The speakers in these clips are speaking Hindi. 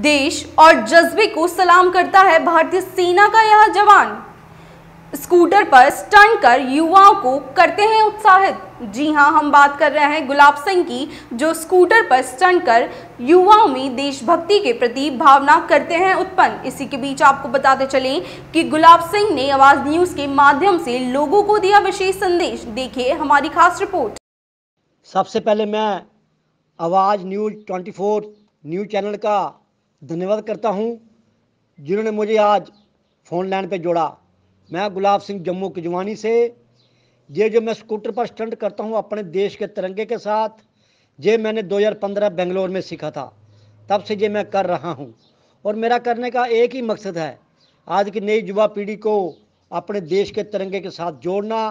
देश और जज्बे को सलाम करता है भारतीय सेना का यह जवान स्कूटर पर स्टंट कर युवाओं को करते हैं उत्साहित जी हाँ हम बात कर रहे हैं गुलाब सिंह की जो स्कूटर पर स्टंट कर युवाओं में देशभक्ति के प्रति भावना करते हैं उत्पन्न इसी के बीच आपको बताते चलें कि गुलाब सिंह ने आवाज न्यूज के माध्यम से लोगों को दिया विशेष संदेश देखिए हमारी खास रिपोर्ट सबसे पहले मैं आवाज न्यूज ट्वेंटी न्यूज चैनल का धन्यवाद करता हूँ जिन्होंने मुझे आज फ़ोन लाइन पे जोड़ा मैं गुलाब सिंह जम्मू की जवानी से ये जो मैं स्कूटर पर स्टंट करता हूँ अपने देश के तिरंगे के साथ ये मैंने 2015 बेंगलोर में सीखा था तब से ये मैं कर रहा हूँ और मेरा करने का एक ही मकसद है आज की नई युवा पीढ़ी को अपने देश के तिरंगे के साथ जोड़ना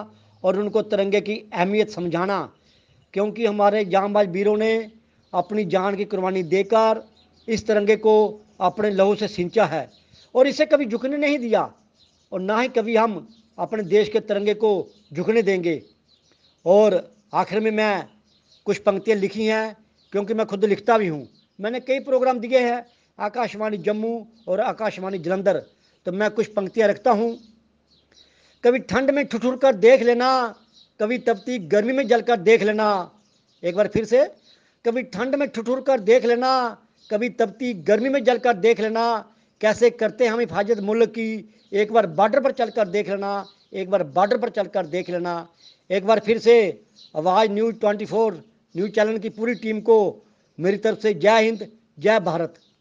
और उनको तिरंगे की अहमियत समझाना क्योंकि हमारे जामबाज वीरों ने अपनी जान की कुर्बानी देकर इस तिरंगे को अपने लहू से सिंचा है और इसे कभी झुकने नहीं दिया और ना ही कभी हम अपने देश के तिरंगे को झुकने देंगे और आखिर में मैं कुछ पंक्तियाँ लिखी हैं क्योंकि मैं खुद लिखता भी हूँ मैंने कई प्रोग्राम दिए हैं आकाशवाणी जम्मू और आकाशवाणी जलंधर तो मैं कुछ पंक्तियाँ रखता हूँ कभी ठंड में ठुठुर कर देख लेना कभी तपती गर्मी में जलकर देख लेना एक बार फिर से कभी ठंड में ठुठुर कर देख लेना कभी तपती गर्मी में जल कर देख लेना कैसे करते हैं हम हिफाजत मुल्क की एक बार बॉर्डर पर चल कर देख लेना एक बार बॉर्डर पर चल कर देख लेना एक बार फिर से आवाज़ न्यूज़ 24 न्यूज़ चैनल की पूरी टीम को मेरी तरफ से जय हिंद जय भारत